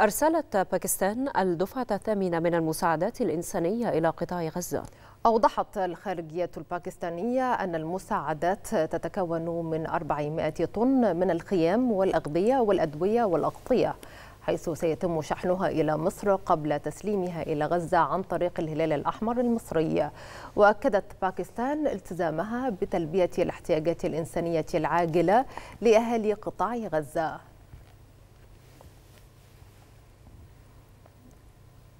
أرسلت باكستان الدفعة الثامنة من المساعدات الإنسانية إلى قطاع غزة أوضحت الخارجية الباكستانية أن المساعدات تتكون من 400 طن من الخيام والأغذية والأدوية والأغطية حيث سيتم شحنها إلى مصر قبل تسليمها إلى غزة عن طريق الهلال الأحمر المصري وأكدت باكستان التزامها بتلبية الاحتياجات الإنسانية العاجلة لأهالي قطاع غزة